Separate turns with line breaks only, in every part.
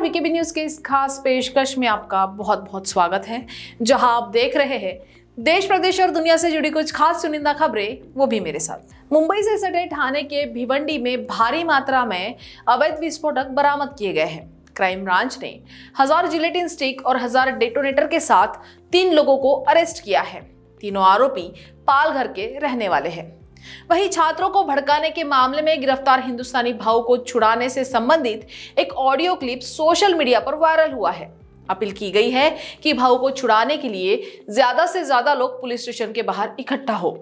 नमस्कार VKB news के इस खास पेशकश में आपका बहुत बहुत स्वागत है जहां आप देख रहे हैं देश प्रदेश और दुनिया से जुड़ी कुछ खास चुनिंदा खबरें वो भी मेरे साथ मुंबई से सटे थाने के भिवंडी में भारी मात्रा में अवैध विस्फोटक बरामद किए गए हैं क्राइम ब्रांच ने हजार जिलेटिन स्टिक और हजार डेटोनेटर के साथ तीन लोगों को अरेस्ट किया है तीनों आरोपी पालघर के रहने वाले हैं वहीं छात्रों को भड़काने के मामले में गिरफ्तार हिंदुस्तानी भाव को छुड़ाने से संबंधित एक ऑडियो क्लिप सोशल मीडिया पर वायरल हुआ है अपील की गई है कि भाव को छुड़ाने के लिए ज्यादा से ज्यादा लोग पुलिस स्टेशन के बाहर इकट्ठा हो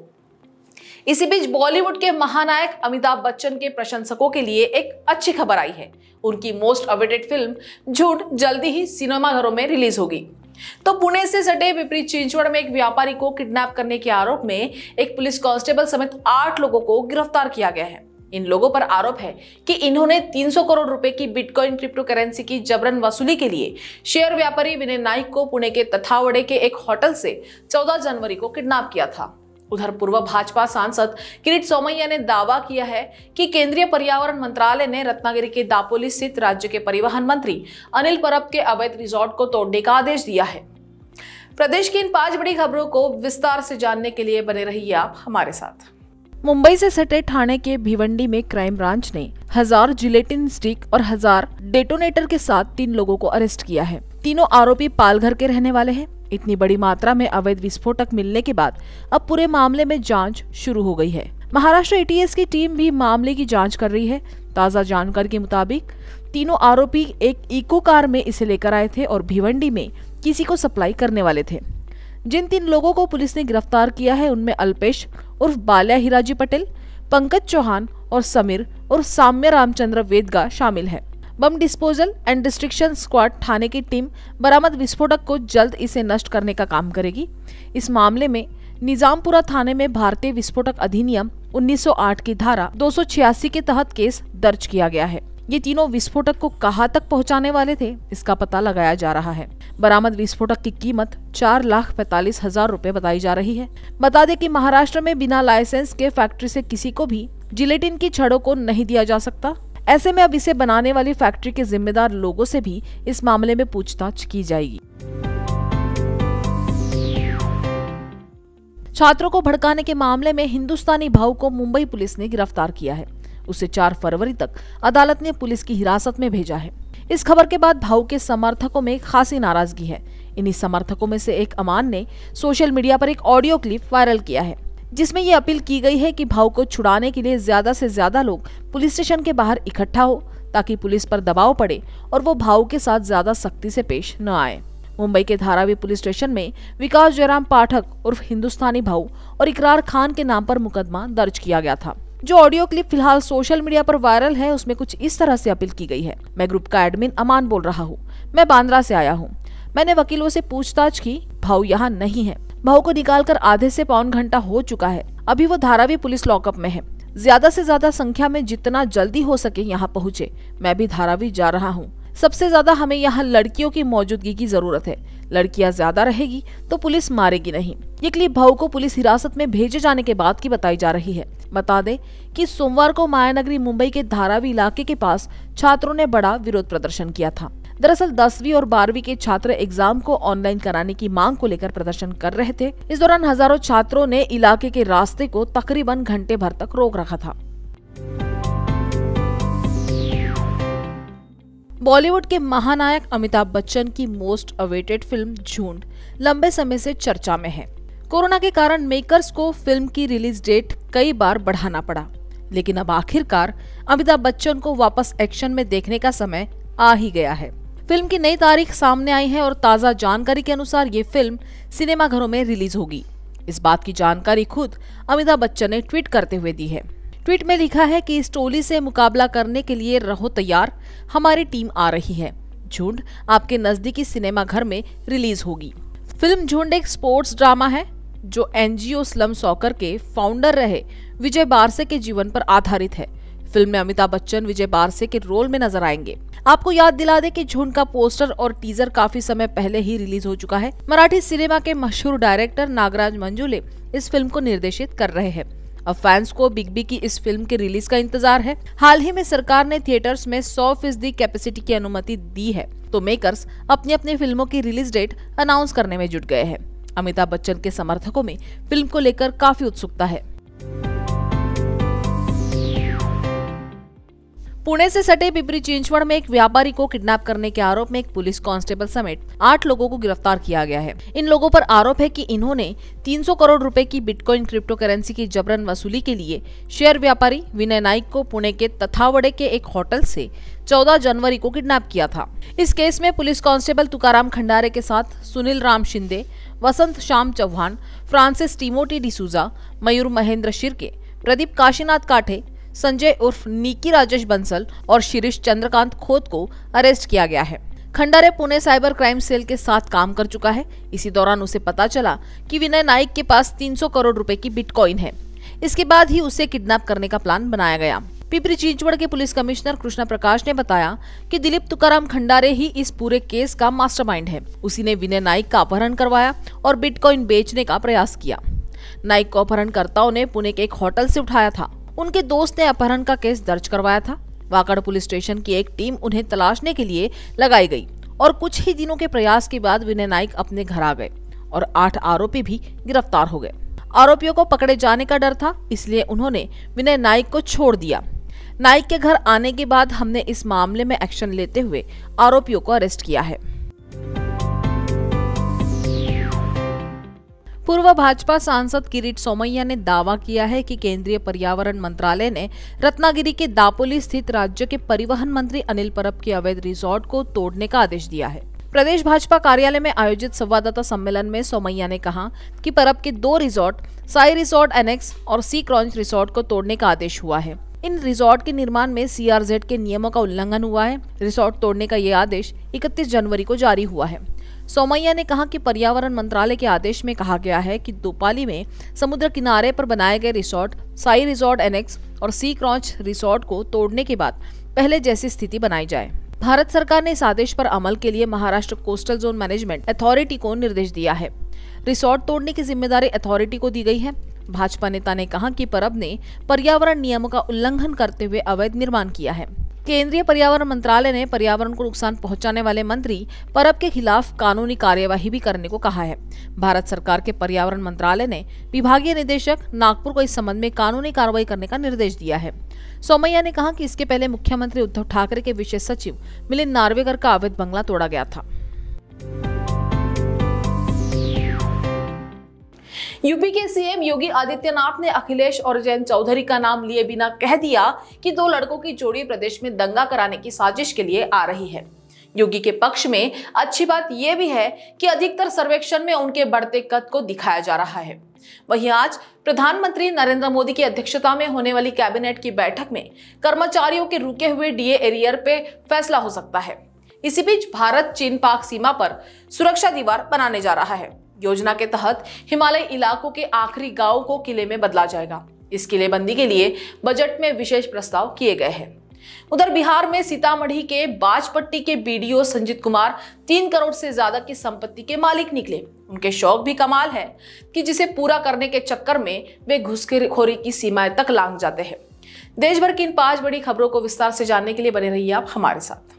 इसी बीच बॉलीवुड के महानायक अमिताभ बच्चन के प्रशंसकों के लिए एक अच्छी खबर आई है उनकी मोस्ट अवेटेड फिल्म झूठ जल्दी ही सिनेमाघरों में रिलीज होगी तो पुणे से सटे विपरीत चिंचवड़ में एक व्यापारी को किडनैप करने के आरोप में एक पुलिस कांस्टेबल समेत आठ लोगों को गिरफ्तार किया गया है इन लोगों पर आरोप है कि इन्होंने 300 करोड़ रुपए की बिटकॉइन क्रिप्टो करेंसी की जबरन वसूली के लिए शेयर व्यापारी विनय नाइक को पुणे के तथावड़े के एक होटल से 14 जनवरी को किडनैप किया था उधर पूर्व भाजपा सांसद किरीट सोमैया ने दावा किया है कि केंद्रीय पर्यावरण मंत्रालय ने रत्नागिरी के दापोली स्थित राज्य के परिवहन मंत्री अनिल परब के अवैध रिजॉर्ट को तोड़ने का आदेश दिया है प्रदेश की इन पांच बड़ी खबरों को विस्तार से जानने के लिए बने रहिए आप हमारे साथ मुंबई से सटे थाने के भिवंडी में क्राइम ब्रांच ने हजार जिलेटिन स्टिक और हजार डेटोनेटर के साथ तीन लोगों को अरेस्ट किया है तीनों आरोपी पालघर के रहने वाले हैं इतनी बड़ी मात्रा में अवैध विस्फोटक मिलने के बाद अब पूरे मामले में जांच शुरू हो गई है महाराष्ट्र एटीएस की टीम भी मामले की जांच कर रही है ताज़ा जानकारी के मुताबिक तीनों आरोपी एक इको कार में इसे लेकर आए थे और भिवंडी में किसी को सप्लाई करने वाले थे जिन तीन लोगों को पुलिस ने गिरफ्तार किया है उनमें अल्पेश उर्फ बाल्या हिराजी पटेल पंकज चौहान और समीर और साम्य रामचंद्र वेदगा शामिल है bomb disposal and destruction squad थाने की टीम बरामद विस्फोटक को जल्द इसे नष्ट करने का काम करेगी इस मामले में निजामपुरा थाने में भारतीय विस्फोटक अधिनियम 1908 की धारा 286 के तहत केस दर्ज किया गया है ये तीनों विस्फोटक को कहाँ तक पहुँचाने वाले थे इसका पता लगाया जा रहा है बरामद विस्फोटक की कीमत चार लाख पैतालीस हजार रूपए बताई जा रही है बता दें कि महाराष्ट्र में बिना लाइसेंस के फैक्ट्री से किसी को भी जिलेटिन की छड़ों को नहीं दिया जा सकता ऐसे में अब इसे बनाने वाली फैक्ट्री के जिम्मेदार लोगों से भी इस मामले में पूछताछ की जाएगी छात्रों को भड़काने के मामले में हिंदुस्तानी भाव को मुंबई पुलिस ने गिरफ्तार किया है उसे 4 फरवरी तक अदालत ने पुलिस की हिरासत में भेजा है इस खबर के बाद भाव के समर्थकों में खासी नाराजगी है इन्हीं समर्थकों में से एक अमान ने सोशल मीडिया पर एक ऑडियो क्लिप वायरल किया है जिसमें ये अपील की गई है कि भाव को छुड़ाने के लिए ज्यादा से ज्यादा लोग पुलिस स्टेशन के बाहर इकट्ठा हो ताकि पुलिस पर दबाव पड़े और वो भाव के साथ ज्यादा सख्ती से पेश न आए मुंबई के धारावी पुलिस स्टेशन में विकास जयराम पाठक उर्फ हिंदुस्तानी भाऊ और इकरार खान के नाम पर मुकदमा दर्ज किया गया था जो ऑडियो क्लिप फिलहाल सोशल मीडिया पर वायरल है उसमें कुछ इस तरह से अपील की गई है मैं ग्रुप का एडमिन अमान बोल रहा हूँ मैं बांद्रा से आया हूँ मैंने वकीलों से पूछताछ की भाऊ यहाँ नहीं है बहू को निकालकर आधे से पौन घंटा हो चुका है अभी वो धारावी पुलिस लॉकअप में है ज्यादा से ज्यादा संख्या में जितना जल्दी हो सके यहाँ पहुँचे मैं भी धारावी जा रहा हूँ सबसे ज्यादा हमें यहाँ लड़कियों की मौजूदगी की जरूरत है लड़कियाँ ज्यादा रहेगी तो पुलिस मारेगी नहीं ये क्लिप भाऊ को पुलिस हिरासत में भेजे जाने के बाद की बताई जा रही है बता दे कि सोमवार को मायानगरी मुंबई के धारावी इलाके के पास छात्रों ने बड़ा विरोध प्रदर्शन किया था दरअसल दसवीं और बारहवीं के छात्र एग्जाम को ऑनलाइन कराने की मांग को लेकर प्रदर्शन कर रहे थे इस दौरान हजारों छात्रों ने इलाके के रास्ते को तकरीबन घंटे भर तक रोक रखा था बॉलीवुड के महानायक अमिताभ बच्चन की मोस्ट अवेटेड फिल्म झूंड लंबे समय से चर्चा में है कोरोना के कारण मेकर्स को फिल्म की रिलीज डेट कई बार बढ़ाना पड़ा लेकिन अब आखिरकार अमिताभ बच्चन को वापस एक्शन में देखने का समय आ ही गया है फिल्म की नई तारीख सामने आई है और ताज़ा जानकारी के अनुसार ये फिल्म सिनेमाघरों में रिलीज होगी इस बात की जानकारी खुद अमिताभ बच्चन ने ट्वीट करते हुए दी है ट्वीट में लिखा है कि इस टोली से मुकाबला करने के लिए रहो तैयार हमारी टीम आ रही है झुंड आपके नजदीकी सिनेमा घर में रिलीज होगी फिल्म झुंड एक स्पोर्ट्स ड्रामा है जो एनजीओ स्लम सॉकर के फाउंडर रहे विजय बारसे के जीवन पर आधारित है फिल्म में अमिताभ बच्चन विजय बारसे के रोल में नजर आएंगे आपको याद दिला दे कि झुंड का पोस्टर और टीजर काफी समय पहले ही रिलीज हो चुका है मराठी सिनेमा के मशहूर डायरेक्टर नागराज मंजुले इस फिल्म को निर्देशित कर रहे हैं अब फैंस को बिग बी की इस फिल्म के रिलीज का इंतजार है हाल ही में सरकार ने थिएटर्स में 100 फीसदी कैपेसिटी की अनुमति दी है तो मेकर्स अपनी अपनी फिल्मों की रिलीज डेट अनाउंस करने में जुट गए हैं अमिताभ बच्चन के समर्थकों में फिल्म को लेकर काफी उत्सुकता है पुणे से सटे पिपरी चिंचवड़ में एक व्यापारी को किडनैप करने के आरोप में एक पुलिस कांस्टेबल समेत आठ लोगों को गिरफ्तार किया गया है इन लोगों पर आरोप है कि इन्होंने 300 करोड़ रुपए की बिटकॉइन क्रिप्टो करेंसी की जबरन वसूली के लिए शेयर व्यापारी विनय नाइक को पुणे के तथावड़े के एक होटल से 14 जनवरी को किडनैप किया था इस केस में पुलिस कांस्टेबल तुकाराम खंडारे के साथ सुनील राम शिंदे वसंत श्याम चौहान फ्रांसिस टीमोटी डिसूजा मयूर महेंद्र शिरके प्रदीप काशीनाथ काठे संजय उर्फ निकी राजेश बंसल और शिरीष चंद्रकांत खोत को अरेस्ट किया गया है Khandare Pune cyber crime cell के साथ काम कर चुका है इसी दौरान उसे पता चला कि विनय नाइक के पास 300 करोड़ रुपए की बिटकॉइन है इसके बाद ही उसे किडनैप करने का प्लान बनाया गया पिपरी चिंचवड़ के पुलिस कमिश्नर कृष्णा प्रकाश ने बताया कि दिलीप तुकाराम खंडारे ही इस पूरे केस का मास्टरमाइंड है उसी ने विनय नाइक का अपहरण करवाया और बिटकॉइन बेचने का प्रयास किया नाइक को अपहरणकर्ताओं ने पुणे के एक होटल से उठाया था उनके दोस्त ने अपहरण का केस दर्ज करवाया था वाकड़ पुलिस स्टेशन की एक टीम उन्हें तलाशने के लिए लगाई गई और कुछ ही दिनों के प्रयास के बाद विनय नाइक अपने घर आ गए और आठ आरोपी भी गिरफ्तार हो गए आरोपियों को पकड़े जाने का डर था इसलिए उन्होंने विनय नाइक को छोड़ दिया नाइक के घर आने के बाद हमने इस मामले में एक्शन लेते हुए आरोपियों को अरेस्ट किया है पूर्व भाजपा सांसद किरीट सोमैया ने दावा किया है कि केंद्रीय पर्यावरण मंत्रालय ने रत्नागिरी के दापोली स्थित राज्य के परिवहन मंत्री अनिल परब के अवैध रिजॉर्ट को तोड़ने का आदेश दिया है प्रदेश भाजपा कार्यालय में आयोजित संवाददाता सम्मेलन में सोमैया ने कहा कि परब के दो रिजॉर्ट साई रिसोर्ट एनेक्स और सी क्रॉन्च रिसोर्ट को तोड़ने का आदेश हुआ है इन रिसोर्ट के निर्माण में सीआरजेड के नियमों का उल्लंघन हुआ है रिसोर्ट तोड़ने का ये आदेश 31 जनवरी को जारी हुआ है सोमैया ने कहा कि पर्यावरण मंत्रालय के आदेश में कहा गया है कि दोपाली में समुद्र किनारे पर बनाए गए रिसोर्ट साई रिसोर्ट एनेक्स और सी क्रॉच रिसोर्ट को तोड़ने के बाद पहले जैसी स्थिति बनाई जाए भारत सरकार ने इस आदेश पर अमल के लिए Maharashtra coastal zone management authority को निर्देश दिया है रिसोर्ट तोड़ने की जिम्मेदारी अथॉरिटी को दी गई है भाजपा नेता ने कहा कि परब ने पर्यावरण नियमों का उल्लंघन करते हुए अवैध निर्माण किया है केंद्रीय पर्यावरण मंत्रालय ने पर्यावरण को नुकसान पहुंचाने वाले मंत्री परब के खिलाफ कानूनी कार्यवाही भी करने को कहा है भारत सरकार के पर्यावरण मंत्रालय ने विभागीय निदेशक नागपुर को इस संबंध में कानूनी कार्रवाई करने का निर्देश दिया है सोमैया ने कहा कि इसके पहले मुख्यमंत्री उद्धव ठाकरे के विशेष सचिव मिलिंद नार्वेकर का अवैध बंगला तोड़ा गया था यूपी के सीएम योगी आदित्यनाथ ने अखिलेश और जयंत चौधरी का नाम लिए बिना कह दिया कि दो लड़कों की जोड़ी प्रदेश में दंगा कराने की साजिश के लिए आ रही है योगी के पक्ष में अच्छी बात यह भी है कि अधिकतर सर्वेक्षण में उनके बढ़ते कद को दिखाया जा रहा है वहीं आज प्रधानमंत्री नरेंद्र मोदी की अध्यक्षता में होने वाली कैबिनेट की बैठक में कर्मचारियों के रुके हुए डीए एरियर पे फैसला हो सकता है इसी बीच भारत चीन पाक सीमा पर सुरक्षा दीवार बनाने जा रहा है योजना के तहत हिमालय इलाकों के आखिरी गाँव को किले में बदला जाएगा इस किलेबंदी के लिए बजट में विशेष प्रस्ताव किए गए हैं उधर बिहार में सीतामढ़ी के बाजपट्टी के बीडीओ संजीत कुमार तीन करोड़ से ज्यादा की संपत्ति के मालिक निकले उनके शौक भी कमाल है कि जिसे पूरा करने के चक्कर में वे घुसखोरी की सीमाएं तक लांग जाते हैं देश भर की इन पांच बड़ी खबरों को विस्तार से जानने के लिए बने रहिए आप हमारे साथ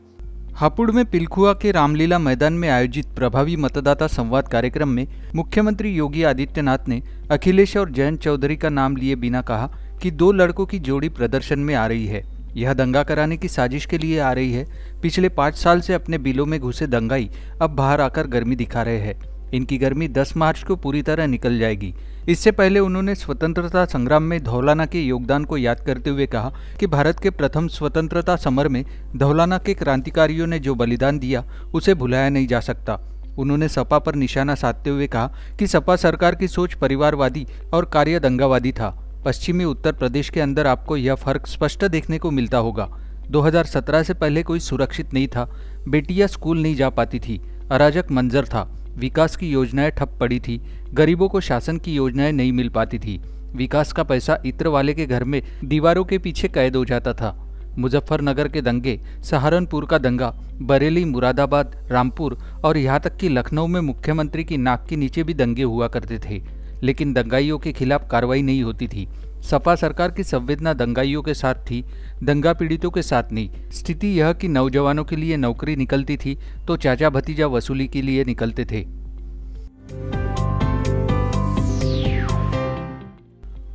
हापुड़ में पिलखुआ के रामलीला मैदान में आयोजित प्रभावी मतदाता संवाद कार्यक्रम में मुख्यमंत्री योगी आदित्यनाथ ने अखिलेश और जयंत चौधरी का नाम लिए बिना कहा कि दो लड़कों की जोड़ी प्रदर्शन में आ रही है यह दंगा कराने की साजिश के लिए आ रही है पिछले पाँच साल से अपने बिलों में घुसे दंगाई अब बाहर आकर गर्मी दिखा रहे हैं इनकी गर्मी 10 मार्च को पूरी तरह निकल जाएगी इससे पहले उन्होंने स्वतंत्रता संग्राम में धौलाना के योगदान को याद करते हुए कहा कि भारत के प्रथम स्वतंत्रता समर में धौलाना के क्रांतिकारियों ने जो बलिदान दिया उसे भुलाया नहीं जा सकता उन्होंने सपा पर निशाना साधते हुए कहा कि सपा सरकार की सोच परिवारवादी और कार्य दंगावादी था पश्चिमी उत्तर प्रदेश के अंदर आपको यह फर्क स्पष्ट देखने को मिलता होगा 2017 से पहले कोई सुरक्षित नहीं था बेटियां स्कूल नहीं जा पाती थी अराजक मंजर था विकास की योजनाएं ठप पड़ी थी गरीबों को शासन की योजनाएं नहीं मिल पाती थी विकास का पैसा इत्र वाले के घर में दीवारों के पीछे कैद हो जाता था मुजफ्फरनगर के दंगे सहारनपुर का दंगा बरेली मुरादाबाद रामपुर और यहाँ तक कि लखनऊ में मुख्यमंत्री की नाक के नीचे भी दंगे हुआ करते थे लेकिन दंगाइयों के खिलाफ कार्रवाई नहीं होती थी सपा सरकार की संवेदना दंगाइयों के साथ थी दंगा पीड़ितों के साथ नहीं स्थिति यह कि नौजवानों के लिए नौकरी निकलती थी तो चाचा भतीजा वसूली के लिए निकलते थे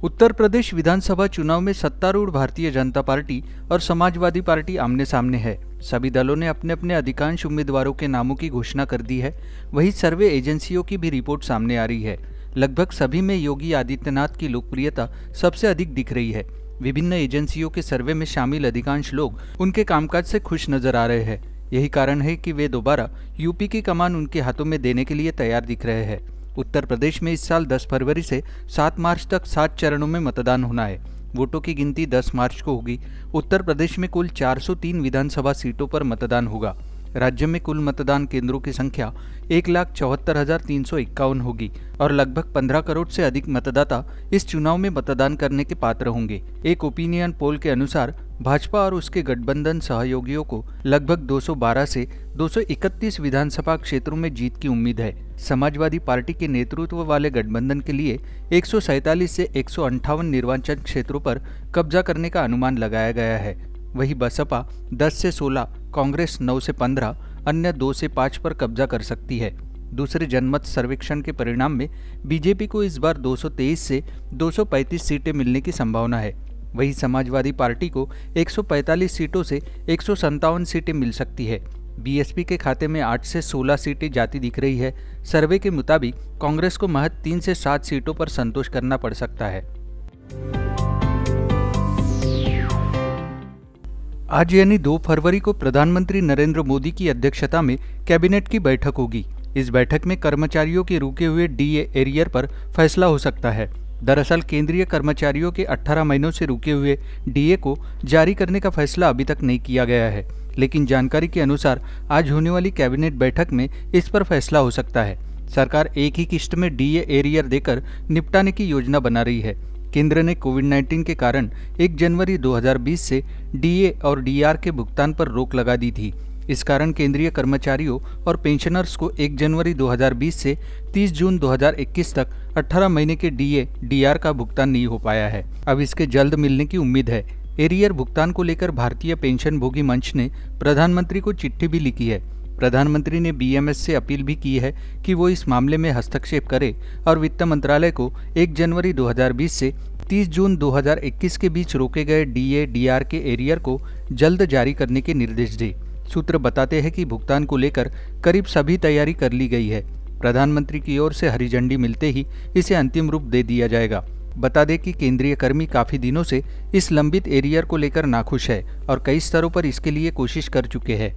उत्तर प्रदेश विधानसभा चुनाव में सत्तारूढ़ भारतीय जनता पार्टी और समाजवादी पार्टी आमने सामने है सभी दलों ने अपने अपने अधिकांश उम्मीदवारों के नामों की घोषणा कर दी है वहीं सर्वे एजेंसियों की भी रिपोर्ट सामने आ रही है लगभग सभी में योगी आदित्यनाथ की लोकप्रियता सबसे अधिक दिख रही है विभिन्न एजेंसियों के सर्वे में शामिल अधिकांश लोग उनके कामकाज से खुश नजर आ रहे हैं यही कारण है कि वे दोबारा यूपी की कमान उनके हाथों में देने के लिए तैयार दिख रहे हैं उत्तर प्रदेश में इस साल 10 फरवरी से 7 मार्च तक सात चरणों में मतदान होना है वोटों की गिनती 10 मार्च को होगी उत्तर प्रदेश में कुल 403 विधानसभा सीटों पर मतदान होगा राज्य में कुल मतदान केंद्रों की संख्या एक लाख चौहत्तर हजार तीन सौ इक्यावन होगी और लगभग पंद्रह करोड़ से अधिक मतदाता इस चुनाव में मतदान करने के पात्र होंगे एक ओपिनियन पोल के अनुसार भाजपा और उसके गठबंधन सहयोगियों को लगभग 212 से 231 विधानसभा क्षेत्रों में जीत की उम्मीद है समाजवादी पार्टी के नेतृत्व वाले गठबंधन के लिए एक से एक निर्वाचन क्षेत्रों पर कब्जा करने का अनुमान लगाया गया है वही बसपा 10 से 16, कांग्रेस 9 से अन्य दो से पाँच पर कब्जा कर सकती है दूसरे जनमत सर्वेक्षण के परिणाम में बीजेपी को इस बार 223 से 235 सीटें मिलने की संभावना है वहीं समाजवादी पार्टी को 145 सीटों से एक सीटें मिल सकती है बीएसपी के खाते में 8 से 16 सीटें जाती दिख रही है सर्वे के मुताबिक कांग्रेस को महज तीन से सात सीटों पर संतोष करना पड़ सकता है आज यानी दो फरवरी को प्रधानमंत्री नरेंद्र मोदी की अध्यक्षता में कैबिनेट की बैठक होगी इस बैठक में कर्मचारियों के रुके हुए डीए एरियर पर फैसला हो सकता है दरअसल केंद्रीय कर्मचारियों के 18 महीनों से रुके हुए डीए को जारी करने का फैसला अभी तक नहीं किया गया है लेकिन जानकारी के अनुसार आज होने वाली कैबिनेट बैठक में इस पर फैसला हो सकता है सरकार एक ही किस्त में डीए एरियर देकर निपटाने की योजना बना रही है केंद्र ने कोविड 19 के कारण 1 जनवरी 2020 से डीए और डीआर के भुगतान पर रोक लगा दी थी इस कारण केंद्रीय कर्मचारियों और पेंशनर्स को 1 जनवरी 2020 से 30 जून 2021 तक 18 महीने के डीए डीआर का भुगतान नहीं हो पाया है अब इसके जल्द मिलने की उम्मीद है एरियर भुगतान को लेकर भारतीय पेंशन भोगी मंच ने प्रधानमंत्री को चिट्ठी भी लिखी है प्रधानमंत्री ने बीएमएस से अपील भी की है कि वो इस मामले में हस्तक्षेप करे और वित्त मंत्रालय को 1 जनवरी 2020 से 30 जून 2021 के बीच रोके गए डीए डीआर के एरियर को जल्द जारी करने के निर्देश दे सूत्र बताते हैं कि भुगतान को लेकर करीब सभी तैयारी कर ली गई है प्रधानमंत्री की ओर से हरी झंडी मिलते ही इसे अंतिम रूप दे दिया जाएगा बता दें कि केंद्रीय कर्मी काफी दिनों से इस लंबित एरियर को लेकर नाखुश है और कई स्तरों पर इसके लिए कोशिश कर चुके हैं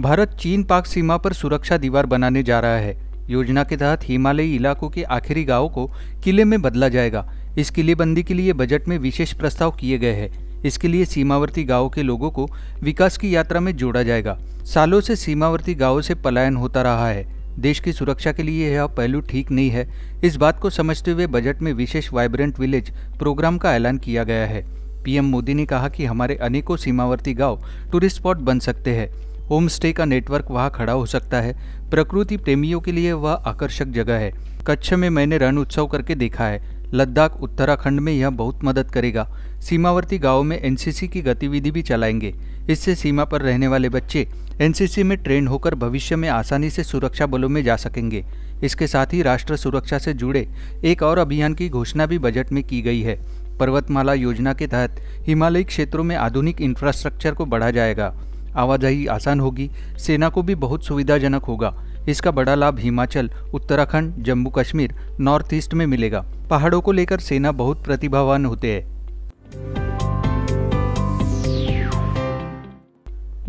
भारत चीन पाक सीमा पर सुरक्षा दीवार बनाने जा रहा है योजना के तहत हिमालयी इलाकों के आखिरी गांवों को किले में बदला जाएगा इस किलेबंदी के लिए बजट में विशेष प्रस्ताव किए गए हैं इसके लिए सीमावर्ती गांवों के लोगों को विकास की यात्रा में जोड़ा जाएगा सालों से सीमावर्ती गांवों से पलायन होता रहा है देश की सुरक्षा के लिए यह पहलू ठीक नहीं है इस बात को समझते हुए बजट में विशेष वाइब्रेंट विलेज प्रोग्राम का ऐलान किया गया है पीएम मोदी ने कहा कि हमारे अनेकों सीमावर्ती गांव टूरिस्ट स्पॉट बन सकते हैं होमस्टे का नेटवर्क वहाँ खड़ा हो सकता है प्रकृति प्रेमियों के लिए वह आकर्षक जगह है कच्छ में मैंने रण उत्सव करके देखा है लद्दाख उत्तराखंड में यह बहुत मदद करेगा सीमावर्ती गांव में एनसीसी की गतिविधि भी चलाएंगे इससे सीमा पर रहने वाले बच्चे एनसीसी में ट्रेन होकर भविष्य में आसानी से सुरक्षा बलों में जा सकेंगे इसके साथ ही राष्ट्र सुरक्षा से जुड़े एक और अभियान की घोषणा भी बजट में की गई है पर्वतमाला योजना के तहत हिमालयी क्षेत्रों में आधुनिक इंफ्रास्ट्रक्चर को बढ़ा जाएगा आवाजाही आसान होगी सेना को भी बहुत सुविधाजनक होगा इसका बड़ा लाभ हिमाचल उत्तराखंड जम्मू कश्मीर नॉर्थ ईस्ट में मिलेगा पहाड़ों को लेकर सेना बहुत प्रतिभावान होते हैं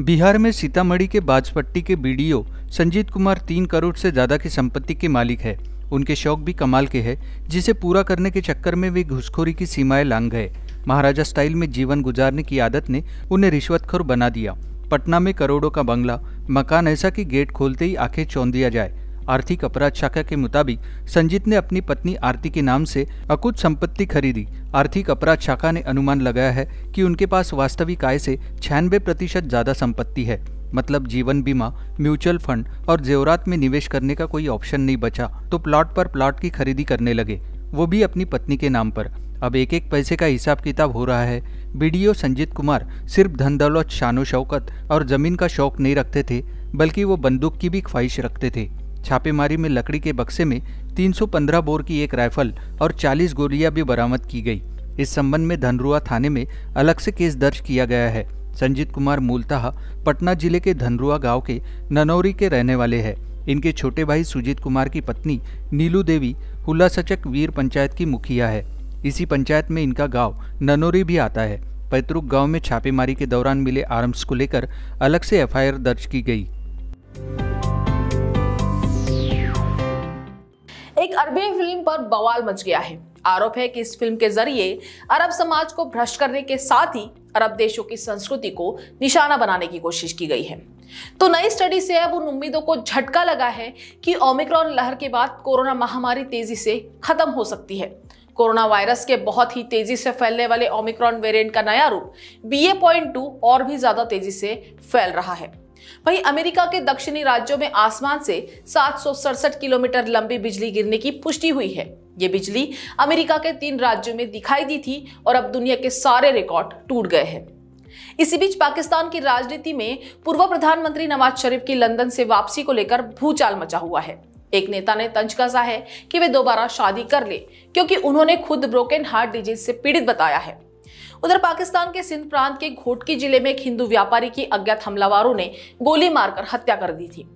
बिहार में सीतामढ़ी के बाजपट्टी के बीडीओ संजीत कुमार तीन करोड़ से ज़्यादा की संपत्ति के मालिक है उनके शौक भी कमाल के हैं जिसे पूरा करने के चक्कर में वे घुसखोरी की सीमाएं लांग गए महाराजा स्टाइल में जीवन गुजारने की आदत ने उन्हें रिश्वतखोर बना दिया पटना में करोड़ों का बंगला मकान ऐसा कि गेट खोलते ही आंखें चौंध दिया जाए आर्थिक अपराध शाखा के मुताबिक संजीत ने अपनी पत्नी आरती के नाम से अकुत संपत्ति खरीदी आर्थिक अपराध शाखा ने अनुमान लगाया है कि उनके पास वास्तविक आय से छियानवे प्रतिशत ज्यादा संपत्ति है मतलब जीवन बीमा म्यूचुअल फंड और जेवरात में निवेश करने का कोई ऑप्शन नहीं बचा तो प्लॉट पर प्लॉट की खरीदी करने लगे वो भी अपनी पत्नी के नाम पर अब एक एक पैसे का हिसाब किताब हो रहा है बीडीओ संजीत कुमार सिर्फ धन दौलत शानो शौकत और जमीन का शौक नहीं रखते थे बल्कि वो बंदूक की भी ख्वाहिश रखते थे छापेमारी में लकड़ी के बक्से में 315 बोर की एक राइफल और 40 गोलियां भी बरामद की गई इस संबंध में धनरुआ थाने में अलग से केस दर्ज किया गया है संजीत कुमार मूलतः पटना जिले के धनरुआ गांव के ननौरी के रहने वाले हैं इनके छोटे भाई सुजीत कुमार की पत्नी नीलू देवी हुला सचक वीर पंचायत की मुखिया है इसी पंचायत में इनका गांव ननोरी भी आता है पैतृक गांव में छापेमारी के दौरान मिले आर्म्स को लेकर अलग से एफआईआर दर्ज की गई
एक अरबी फिल्म पर बवाल मच गया है आरोप है कि इस फिल्म के जरिए अरब समाज को भ्रष्ट करने के साथ ही अरब देशों की संस्कृति को निशाना बनाने की कोशिश की गई है तो नई स्टडी से अब उन उम्मीदों को झटका लगा है कि ओमिक्रॉन लहर के बाद कोरोना महामारी तेजी से खत्म हो सकती है कोरोना वायरस के बहुत ही तेजी से फैलने वाले ओमिक्रॉन वेरिएंट का नया रूप बी और भी ज्यादा तेजी से फैल रहा है वहीं अमेरिका के दक्षिणी राज्यों में आसमान से सात किलोमीटर लंबी बिजली गिरने की पुष्टि हुई है ये बिजली अमेरिका के तीन राज्यों में दिखाई दी थी और अब दुनिया के सारे रिकॉर्ड टूट गए हैं इसी बीच पाकिस्तान की राजनीति में पूर्व प्रधानमंत्री नवाज शरीफ की लंदन से वापसी को लेकर भूचाल मचा हुआ है एक नेता ने तंज कसा है कि वे दोबारा शादी कर ले क्योंकि उन्होंने खुद ब्रोकन हार्ट डिजीज से पीड़ित बताया है उधर पाकिस्तान के सिंध प्रांत के घोटकी जिले में एक हिंदू व्यापारी की अज्ञात हमलावरों ने गोली मारकर हत्या कर दी थी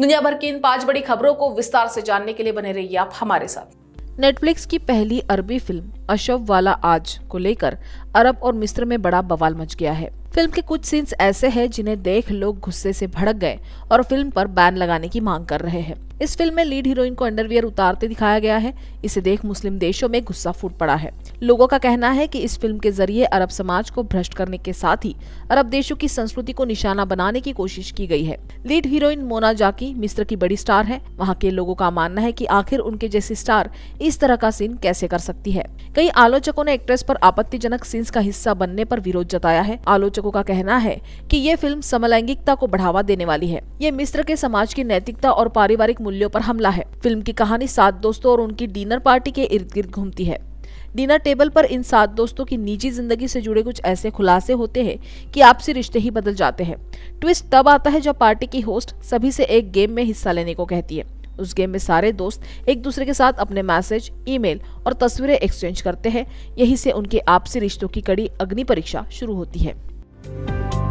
दुनिया भर की इन पांच बड़ी खबरों को विस्तार से जानने के लिए बने रहिए आप हमारे साथ नेटफ्लिक्स की पहली अरबी फिल्म अशव वाला आज को लेकर अरब और मिस्र में बड़ा बवाल मच गया है फिल्म के कुछ सीन्स ऐसे हैं जिन्हें देख लोग गुस्से से भड़क गए और फिल्म पर बैन लगाने की मांग कर रहे हैं इस फिल्म में लीड हीरोइन को अंडरवियर उतारते दिखाया गया है इसे देख मुस्लिम देशों में गुस्सा फूट पड़ा है लोगों का कहना है कि इस फिल्म के जरिए अरब समाज को भ्रष्ट करने के साथ ही अरब देशों की संस्कृति को निशाना बनाने की कोशिश की गई है लीड हीरोइन मोना जाकी मिस्र की बड़ी स्टार है वहाँ के लोगों का मानना है की आखिर उनके जैसी स्टार इस तरह का सीन कैसे कर सकती है कई आलोचकों ने एक्ट्रेस आरोप आपत्तिजनक सीन्स का हिस्सा बनने आरोप विरोध जताया है आलोचकों का कहना है की ये फिल्म समलैंगिकता को बढ़ावा देने वाली है ये मिस्र के समाज की नैतिकता और पारिवारिक मूल्यों पर हमला है फिल्म की कहानी सात दोस्तों और उनकी डिनर पार्टी के इर्द गिर्द घूमती है डिनर टेबल पर इन सात दोस्तों की निजी जिंदगी से जुड़े कुछ ऐसे खुलासे होते हैं कि आपसी रिश्ते ही बदल जाते हैं ट्विस्ट तब आता है जब पार्टी की होस्ट सभी से एक गेम में हिस्सा लेने को कहती है उस गेम में सारे दोस्त एक दूसरे के साथ अपने मैसेज ईमेल और तस्वीरें एक्सचेंज करते हैं यहीं से उनके आपसी रिश्तों की कड़ी अग्नि परीक्षा शुरू होती है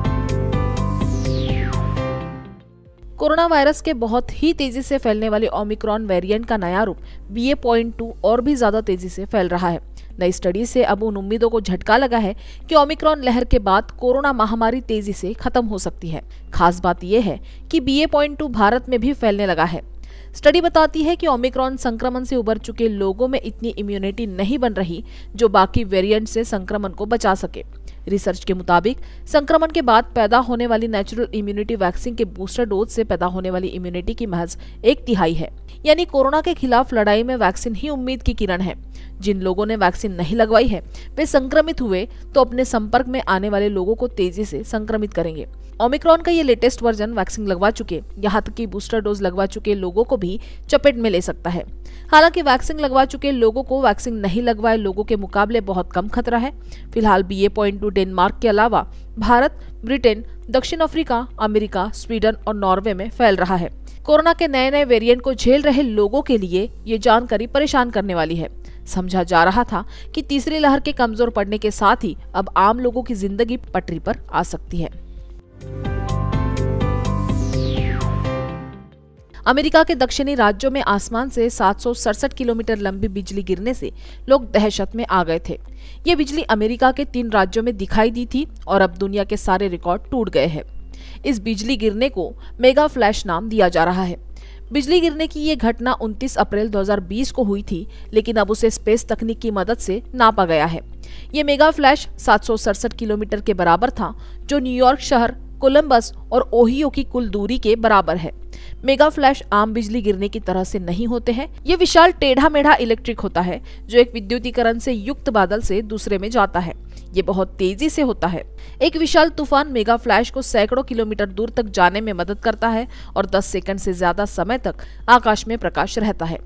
कोरोना वायरस के बहुत ही तेजी से फैलने वाले ओमिक्रॉन वेरिएंट का नया रूप बी ए पॉइंट टू और भी ज्यादा तेजी से फैल रहा है नई स्टडी से अब उन उम्मीदों को झटका लगा है कि ओमिक्रॉन लहर के बाद कोरोना महामारी तेजी से खत्म हो सकती है खास बात यह है कि B A point two Bharat में भी फैलने लगा है स्टडी बताती है कि ओमिक्रॉन संक्रमण से उबर चुके लोगों में इतनी इम्यूनिटी नहीं बन रही जो बाकी वेरिएंट से संक्रमण को बचा सके रिसर्च के मुताबिक संक्रमण के बाद पैदा होने वाली नेचुरल इम्यूनिटी वैक्सीन के बूस्टर डोज से पैदा होने वाली इम्यूनिटी की महज एक तिहाई है यानी कोरोना के खिलाफ लड़ाई में वैक्सीन ही उम्मीद की किरण है जिन लोगों ने वैक्सीन नहीं लगवाई है वे संक्रमित हुए तो अपने संपर्क में आने वाले लोगों को तेजी से संक्रमित करेंगे ओमिक्रॉन का ये लेटेस्ट वर्जन वैक्सीन लगवा चुके यहाँ तक कि बूस्टर डोज लगवा चुके लोगों को भी चपेट में ले सकता है हालांकि वैक्सीन लगवा चुके लोगों को वैक्सीन नहीं लगवाए लोगों के मुकाबले बहुत कम खतरा है फिलहाल B A point two Denmark के अलावा भारत ब्रिटेन दक्षिण अफ्रीका अमेरिका स्वीडन और नॉर्वे में फैल रहा है कोरोना के नए नए वेरिएंट को झेल रहे लोगों के लिए ये जानकारी परेशान करने वाली है समझा जा रहा था कि तीसरी लहर के कमजोर पड़ने के साथ ही अब आम लोगों की जिंदगी पटरी पर आ सकती है अमेरिका के दक्षिणी राज्यों में आसमान से सात किलोमीटर लंबी बिजली गिरने से लोग दहशत में आ गए थे ये बिजली अमेरिका के तीन राज्यों में दिखाई दी थी और अब दुनिया के सारे रिकॉर्ड टूट गए हैं इस बिजली गिरने को मेगा फ्लैश नाम दिया जा रहा है बिजली गिरने की ये घटना 29 अप्रैल 2020 को हुई थी लेकिन अब उसे स्पेस तकनीक की मदद से नापा गया है ये मेगा फ्लैश सात किलोमीटर के बराबर था जो न्यूयॉर्क शहर कोलंबस और ओहियो की कुल दूरी के बराबर है मेगा फ्लैश आम बिजली गिरने की तरह से नहीं होते हैं ये विशाल टेढ़ा मेढ़ा इलेक्ट्रिक होता है जो एक विद्युतीकरण से युक्त बादल से दूसरे में जाता है ये बहुत तेजी से होता है एक विशाल तूफान मेगा फ्लैश को सैकड़ों किलोमीटर दूर तक जाने में मदद करता है और 10 सेकंड से ज्यादा समय तक आकाश में प्रकाश रहता है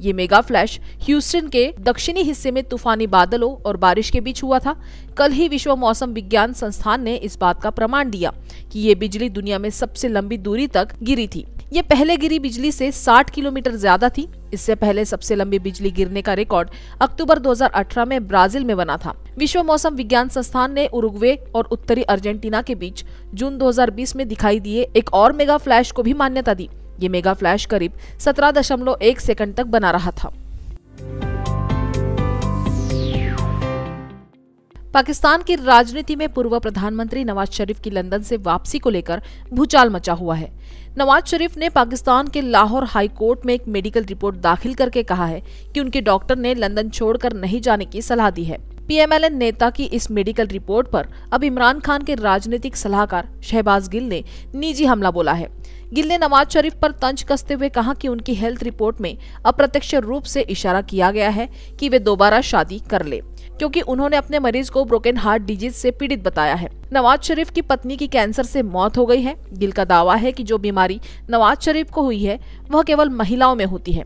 ये मेगा फ्लैश ह्यूस्टन के दक्षिणी हिस्से में तूफानी बादलों और बारिश के बीच हुआ था कल ही विश्व मौसम विज्ञान संस्थान ने इस बात का प्रमाण दिया कि ये बिजली दुनिया में सबसे लंबी दूरी तक गिरी थी ये पहले गिरी बिजली से 60 किलोमीटर ज्यादा थी इससे पहले सबसे लंबी बिजली गिरने का रिकॉर्ड अक्टूबर 2018 में ब्राजील में बना था विश्व मौसम विज्ञान संस्थान ने उरुग्वे और उत्तरी अर्जेंटीना के बीच जून 2020 में दिखाई दिए एक और मेगा फ्लैश को भी मान्यता दी ये मेगा फ्लैश करीब 17.1 सेकंड तक बना रहा था पाकिस्तान की राजनीति में पूर्व प्रधानमंत्री नवाज शरीफ की लंदन से वापसी को लेकर भूचाल मचा हुआ है नवाज शरीफ ने पाकिस्तान के लाहौर हाई कोर्ट में एक मेडिकल रिपोर्ट दाखिल करके कहा है कि उनके डॉक्टर ने लंदन छोड़कर नहीं जाने की सलाह दी है पीएमएलएन नेता की इस मेडिकल रिपोर्ट पर अब इमरान खान के राजनीतिक सलाहकार शहबाज गिल ने निजी हमला बोला है गिल ने नवाज शरीफ पर तंज कसते हुए कहा कि उनकी हेल्थ रिपोर्ट में अप्रत्यक्ष रूप से इशारा किया गया है कि वे दोबारा शादी कर ले क्योंकि उन्होंने अपने मरीज को ब्रोकन हार्ट डिजीज से पीड़ित बताया है नवाज शरीफ की पत्नी की कैंसर से मौत हो गई है गिल का दावा है कि जो बीमारी नवाज शरीफ को हुई है वह केवल महिलाओं में होती है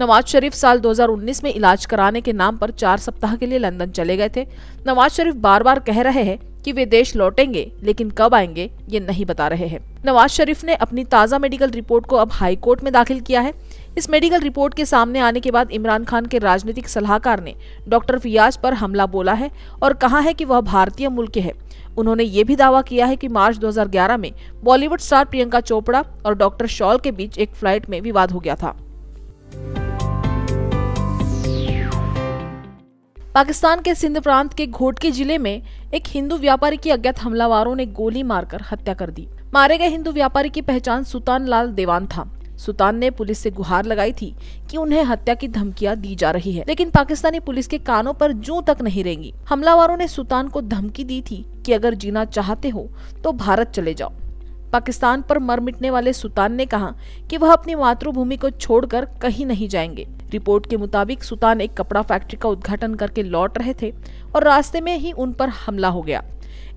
नवाज शरीफ साल 2019 में इलाज कराने के नाम पर चार सप्ताह के लिए लंदन चले गए थे नवाज शरीफ बार बार कह रहे हैं कि वे देश लौटेंगे लेकिन कब आएंगे ये नहीं बता रहे हैं नवाज शरीफ ने अपनी ताज़ा मेडिकल रिपोर्ट को अब हाई कोर्ट में दाखिल किया है इस मेडिकल रिपोर्ट के सामने आने के बाद इमरान खान के राजनीतिक सलाहकार ने डॉक्टर फियाज पर हमला बोला है और कहा है कि वह भारतीय मूल के है उन्होंने ये भी दावा किया है कि मार्च 2011 में बॉलीवुड स्टार प्रियंका चोपड़ा और डॉक्टर शॉल के बीच एक फ्लाइट में विवाद हो गया था पाकिस्तान के सिंध प्रांत के घोटकी जिले में एक हिंदू व्यापारी की अज्ञात हमलावरों ने गोली मारकर हत्या कर दी मारे गए हिंदू व्यापारी की पहचान सुतान लाल देवान था सुतान ने पुलिस से गुहार लगाई थी कि उन्हें हत्या की धमकियां दी जा रही है लेकिन पाकिस्तानी पुलिस के कानों पर जू तक नहीं रहेंगी हमलावरों ने सुतान को धमकी दी थी कि अगर जीना चाहते हो तो भारत चले जाओ पाकिस्तान पर मर मिटने वाले सुतान ने कहा कि वह अपनी मातृभूमि को छोड़कर कहीं नहीं जाएंगे रिपोर्ट के मुताबिक सुतान एक कपड़ा फैक्ट्री का उद्घाटन करके लौट रहे थे और रास्ते में ही उन पर हमला हो गया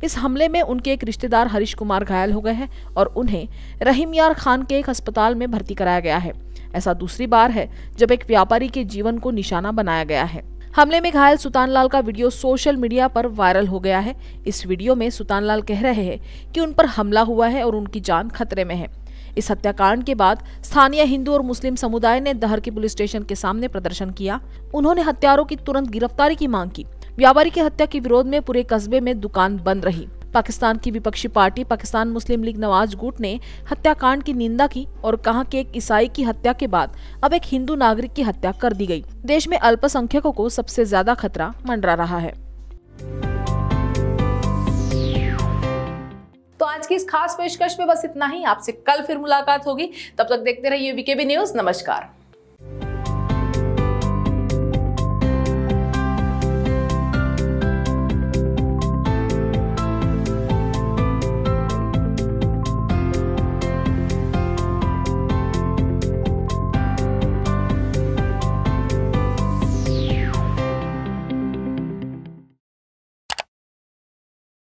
इस हमले में उनके एक रिश्तेदार हरीश कुमार घायल हो गए हैं और उन्हें रहीम यार खान के एक अस्पताल में भर्ती कराया गया है ऐसा दूसरी बार है जब एक व्यापारी के जीवन को निशाना बनाया गया है हमले में घायल सुतानलाल का वीडियो सोशल मीडिया पर वायरल हो गया है इस वीडियो में सुतानलाल कह रहे हैं कि उन पर हमला हुआ है और उनकी जान खतरे में है इस हत्याकांड के बाद स्थानीय हिंदू और मुस्लिम समुदाय ने दहर के पुलिस स्टेशन के सामने प्रदर्शन किया उन्होंने हत्यारों की तुरंत गिरफ्तारी की मांग की व्यापारी की हत्या के विरोध में पूरे कस्बे में दुकान बंद रही पाकिस्तान की विपक्षी party Pakistan Muslim League Nawaz गुट ने हत्याकांड की निंदा की और कहा कि एक ईसाई की हत्या के बाद अब एक हिंदू नागरिक की हत्या कर दी गई देश में अल्पसंख्यकों को सबसे ज्यादा खतरा मंडरा रहा है तो आज की इस खास पेशकश में बस इतना ही आपसे कल फिर मुलाकात होगी तब तक देखते रहिए वीकेबी न्यूज नमस्कार